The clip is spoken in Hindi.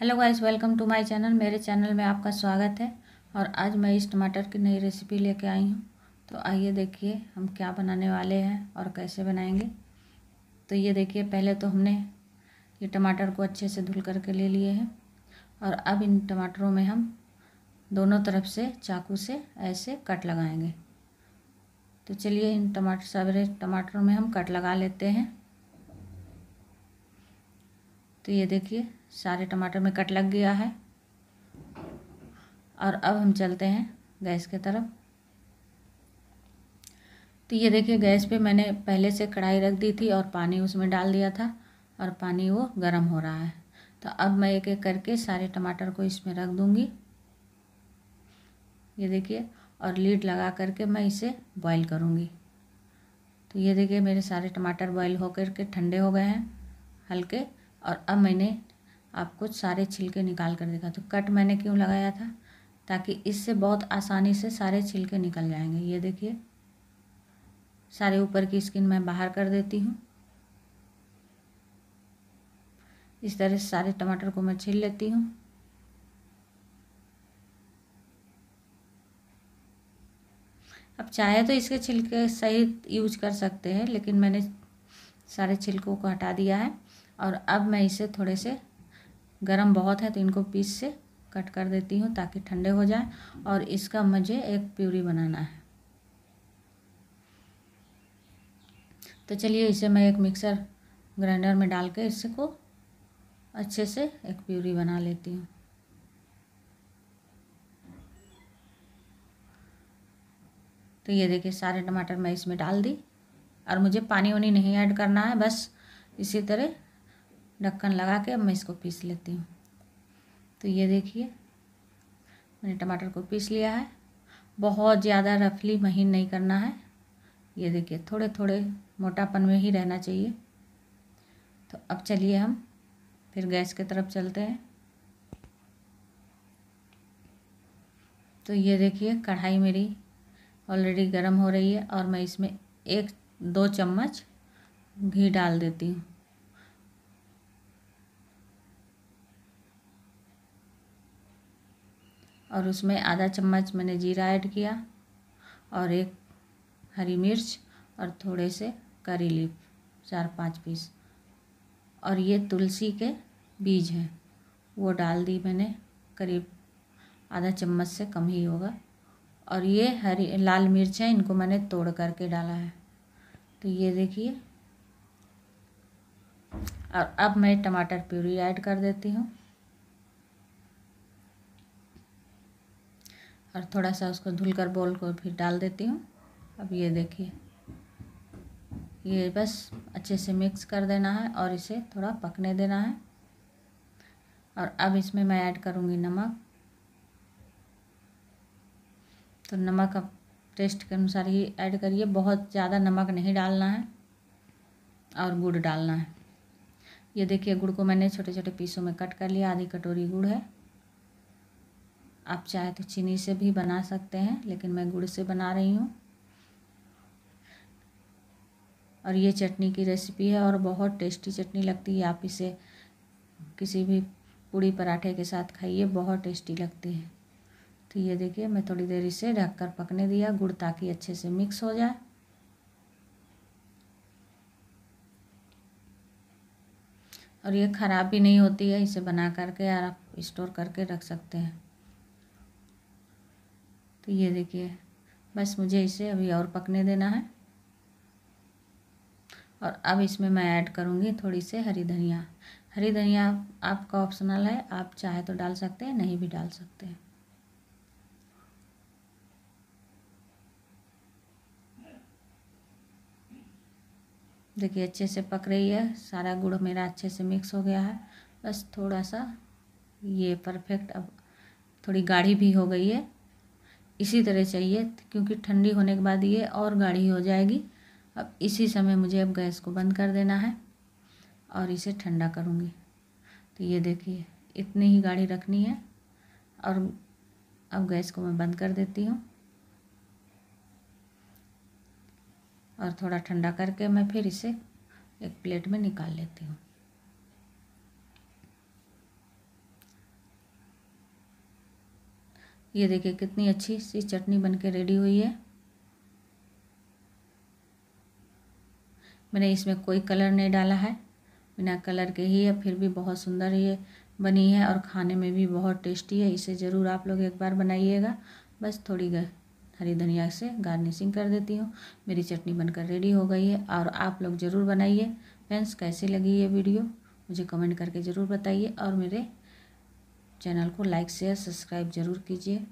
hello guys welcome to my channel मेरे चैनल में आपका स्वागत है और आज मैं इस टमाटर की नई रेसिपी लेके आई हूँ तो आइए देखिए हम क्या बनाने वाले हैं और कैसे बनाएंगे तो ये देखिए पहले तो हमने ये टमाटर को अच्छे से धुल करके ले लिए हैं और अब इन टमाटरों में हम दोनों तरफ से चाकू से ऐसे कट लगाएंगे तो चलिए इन टमाटर सवेरे टमाटरों में हम कट लगा लेते हैं तो ये देखिए सारे टमाटर में कट लग गया है और अब हम चलते हैं गैस की तरफ तो ये देखिए गैस पे मैंने पहले से कढ़ाई रख दी थी और पानी उसमें डाल दिया था और पानी वो गर्म हो रहा है तो अब मैं एक एक करके सारे टमाटर को इसमें रख दूँगी ये देखिए और लीड लगा करके मैं इसे बॉईल करूँगी तो ये देखिए मेरे सारे टमाटर बॉईल होकर के ठंडे हो गए हैं हल्के और अब मैंने आपको सारे छिलके निकाल कर देखा तो कट मैंने क्यों लगाया था ताकि इससे बहुत आसानी से सारे छिलके निकल जाएंगे ये देखिए सारे ऊपर की स्किन मैं बाहर कर देती हूँ इस तरह से सारे टमाटर को मैं छील लेती हूँ अब चाहे तो इसके छिलके सहित यूज कर सकते हैं लेकिन मैंने सारे छिलकों को हटा दिया है और अब मैं इसे थोड़े से गर्म बहुत है तो इनको पीस से कट कर देती हूँ ताकि ठंडे हो जाए और इसका मुझे एक प्यूरी बनाना है तो चलिए इसे मैं एक मिक्सर ग्राइंडर में डाल के इसको अच्छे से एक प्यूरी बना लेती हूँ तो ये देखिए सारे टमाटर मैं इसमें डाल दी और मुझे पानी वानी नहीं ऐड करना है बस इसी तरह ढक्कन लगा के अब मैं इसको पीस लेती हूँ तो ये देखिए मैंने टमाटर को पीस लिया है बहुत ज़्यादा रफली महीन नहीं करना है ये देखिए थोड़े थोड़े मोटापन में ही रहना चाहिए तो अब चलिए हम फिर गैस की तरफ चलते हैं तो ये देखिए कढ़ाई मेरी ऑलरेडी गर्म हो रही है और मैं इसमें एक दो चम्मच घी डाल देती हूँ और उसमें आधा चम्मच मैंने जीरा ऐड किया और एक हरी मिर्च और थोड़े से करी लीफ चार पांच पीस और ये तुलसी के बीज हैं वो डाल दी मैंने करीब आधा चम्मच से कम ही होगा और ये हरी लाल मिर्च है इनको मैंने तोड़ करके डाला है तो ये देखिए और अब मैं टमाटर प्यूरी ऐड कर देती हूँ और थोड़ा सा उसको धुल कर बॉल को फिर डाल देती हूँ अब ये देखिए ये बस अच्छे से मिक्स कर देना है और इसे थोड़ा पकने देना है और अब इसमें मैं ऐड करूँगी नमक तो नमक अब टेस्ट के अनुसार ही ऐड करिए बहुत ज़्यादा नमक नहीं डालना है और गुड़ डालना है ये देखिए गुड़ को मैंने छोटे छोटे पीसों में कट कर लिया आधी कटोरी गुड़ है आप चाहे तो चीनी से भी बना सकते हैं लेकिन मैं गुड़ से बना रही हूँ और ये चटनी की रेसिपी है और बहुत टेस्टी चटनी लगती है आप इसे किसी भी पूड़ी पराठे के साथ खाइए बहुत टेस्टी लगती है तो ये देखिए मैं थोड़ी देर इसे ढककर पकने दिया गुड़ ताकि अच्छे से मिक्स हो जाए और ये ख़राब भी नहीं होती है इसे बना करके आप स्टोर करके रख सकते हैं तो ये देखिए बस मुझे इसे अभी और पकने देना है और अब इसमें मैं ऐड करूँगी थोड़ी से हरी धनिया हरी धनिया आपका ऑप्शनल है आप चाहे तो डाल सकते हैं नहीं भी डाल सकते हैं देखिए अच्छे से पक रही है सारा गुड़ मेरा अच्छे से मिक्स हो गया है बस थोड़ा सा ये परफेक्ट अब थोड़ी गाढ़ी भी हो गई है इसी तरह चाहिए क्योंकि ठंडी होने के बाद ये और गाढ़ी हो जाएगी अब इसी समय मुझे अब गैस को बंद कर देना है और इसे ठंडा करूँगी तो ये देखिए इतनी ही गाढ़ी रखनी है और अब गैस को मैं बंद कर देती हूँ और थोड़ा ठंडा करके मैं फिर इसे एक प्लेट में निकाल लेती हूँ ये देखिए कितनी अच्छी सी चटनी बन के रेडी हुई है मैंने इसमें कोई कलर नहीं डाला है बिना कलर के ही है फिर भी बहुत सुंदर ये बनी है और खाने में भी बहुत टेस्टी है इसे ज़रूर आप लोग एक बार बनाइएगा बस थोड़ी हरी धनिया से गार्निशिंग कर देती हूँ मेरी चटनी बनकर रेडी हो गई है और आप लोग ज़रूर बनाइए फ्रेंड्स कैसी लगी ये वीडियो मुझे कमेंट करके ज़रूर बताइए और मेरे चैनल को लाइक शेयर सब्सक्राइब ज़रूर कीजिए